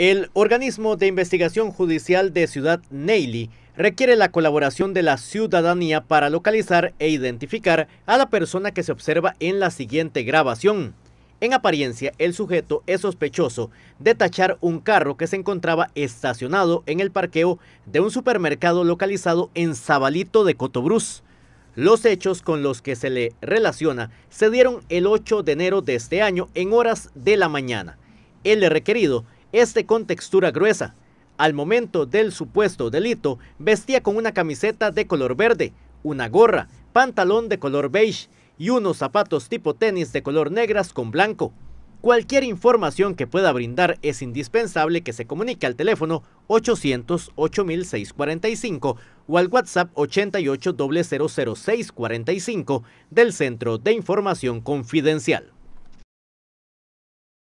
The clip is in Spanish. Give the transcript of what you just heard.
El organismo de investigación judicial de Ciudad Neily requiere la colaboración de la ciudadanía para localizar e identificar a la persona que se observa en la siguiente grabación. En apariencia, el sujeto es sospechoso de tachar un carro que se encontraba estacionado en el parqueo de un supermercado localizado en Zabalito de Cotobruz. Los hechos con los que se le relaciona se dieron el 8 de enero de este año en horas de la mañana. El requerido este con textura gruesa. Al momento del supuesto delito, vestía con una camiseta de color verde, una gorra, pantalón de color beige y unos zapatos tipo tenis de color negras con blanco. Cualquier información que pueda brindar es indispensable que se comunique al teléfono 800-8645 o al WhatsApp 8800645 del Centro de Información Confidencial.